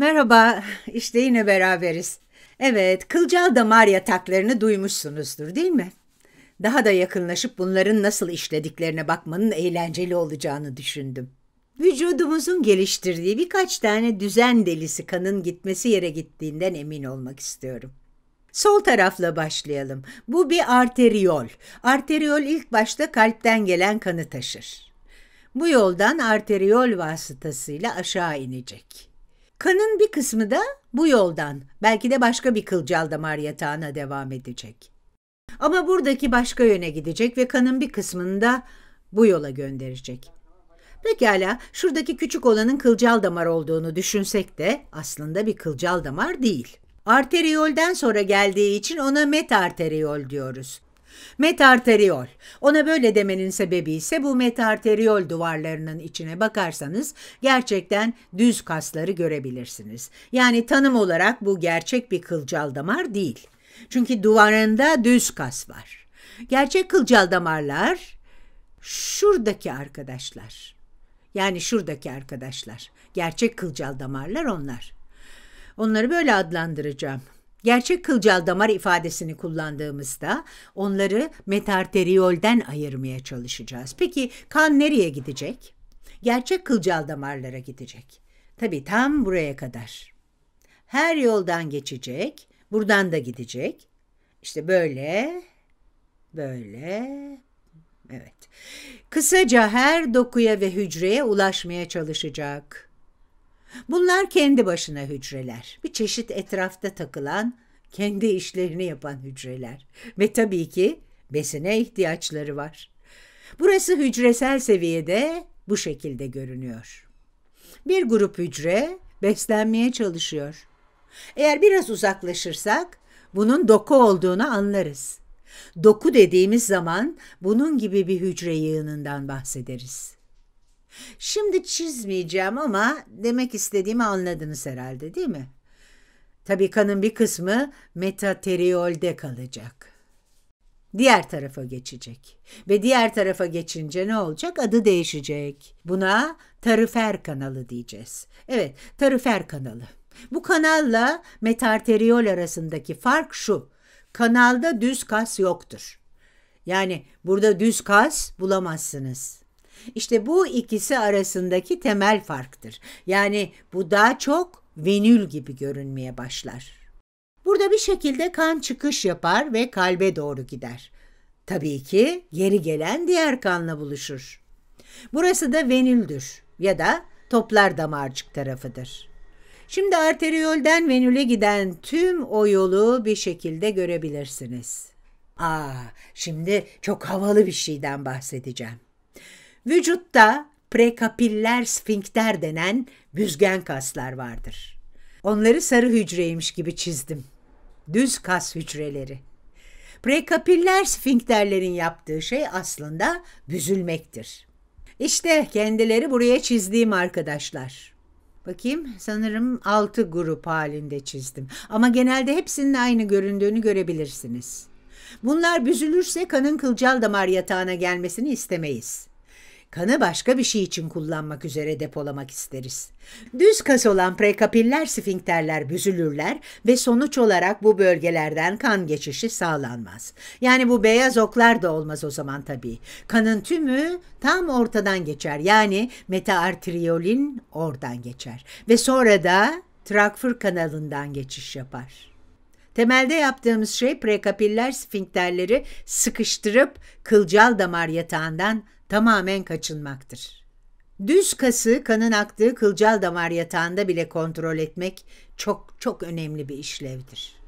Merhaba, işte yine beraberiz. Evet, kılcal damar yataklarını duymuşsunuzdur değil mi? Daha da yakınlaşıp bunların nasıl işlediklerine bakmanın eğlenceli olacağını düşündüm. Vücudumuzun geliştirdiği birkaç tane düzen delisi kanın gitmesi yere gittiğinden emin olmak istiyorum. Sol tarafla başlayalım. Bu bir arteriyol. Arteriyol ilk başta kalpten gelen kanı taşır. Bu yoldan arteriyol vasıtasıyla aşağı inecek. Kanın bir kısmı da bu yoldan, belki de başka bir kılcal damar yatağına devam edecek. Ama buradaki başka yöne gidecek ve kanın bir kısmını da bu yola gönderecek. Pekala, şuradaki küçük olanın kılcal damar olduğunu düşünsek de aslında bir kılcal damar değil. Arteriyolden sonra geldiği için ona arteriyol diyoruz. Metarteriol. Ona böyle demenin sebebi ise bu metarteriol duvarlarının içine bakarsanız gerçekten düz kasları görebilirsiniz. Yani tanım olarak bu gerçek bir kılcal damar değil. Çünkü duvarında düz kas var. Gerçek kılcal damarlar şuradaki arkadaşlar. Yani şuradaki arkadaşlar. Gerçek kılcal damarlar onlar. Onları böyle adlandıracağım. Gerçek kılcal damar ifadesini kullandığımızda onları metarteriyolden ayırmaya çalışacağız. Peki kan nereye gidecek? Gerçek kılcal damarlara gidecek. Tabi tam buraya kadar. Her yoldan geçecek, buradan da gidecek. İşte böyle, böyle, evet. Kısaca her dokuya ve hücreye ulaşmaya çalışacak. Bunlar kendi başına hücreler. Bir çeşit etrafta takılan, kendi işlerini yapan hücreler. Ve tabii ki besine ihtiyaçları var. Burası hücresel seviyede bu şekilde görünüyor. Bir grup hücre beslenmeye çalışıyor. Eğer biraz uzaklaşırsak bunun doku olduğunu anlarız. Doku dediğimiz zaman bunun gibi bir hücre yığınından bahsederiz. Şimdi çizmeyeceğim ama demek istediğimi anladınız herhalde değil mi? kanın bir kısmı metateriolde kalacak. Diğer tarafa geçecek. Ve diğer tarafa geçince ne olacak? Adı değişecek. Buna tarifer kanalı diyeceğiz. Evet, tarifer kanalı. Bu kanalla metarteriol arasındaki fark şu. Kanalda düz kas yoktur. Yani burada düz kas bulamazsınız. İşte bu ikisi arasındaki temel farktır. Yani bu daha çok venül gibi görünmeye başlar. Burada bir şekilde kan çıkış yapar ve kalbe doğru gider. Tabii ki geri gelen diğer kanla buluşur. Burası da venüldür ya da toplar damarcık tarafıdır. Şimdi arteriyolden venüle giden tüm o yolu bir şekilde görebilirsiniz. Aa, şimdi çok havalı bir şeyden bahsedeceğim. Vücutta prekapiller sfinkter denen büzgen kaslar vardır. Onları sarı hücreymiş gibi çizdim. Düz kas hücreleri. Prekapiller sfinkterlerin yaptığı şey aslında büzülmektir. İşte kendileri buraya çizdiğim arkadaşlar. Bakayım sanırım 6 grup halinde çizdim. Ama genelde hepsinin aynı göründüğünü görebilirsiniz. Bunlar büzülürse kanın kılcal damar yatağına gelmesini istemeyiz kanı başka bir şey için kullanmak üzere depolamak isteriz. Düz kas olan prekapiller sfinkterler büzülürler ve sonuç olarak bu bölgelerden kan geçişi sağlanmaz. Yani bu beyaz oklar da olmaz o zaman tabii. Kanın tümü tam ortadan geçer. Yani metaartriyolin oradan geçer ve sonra da trakfur kanalından geçiş yapar. Temelde yaptığımız şey prekapiller sfinkterleri sıkıştırıp kılcal damar yatağından tamamen kaçınmaktır. Düz kası kanın aktığı kılcal damar yatağında bile kontrol etmek çok çok önemli bir işlevdir.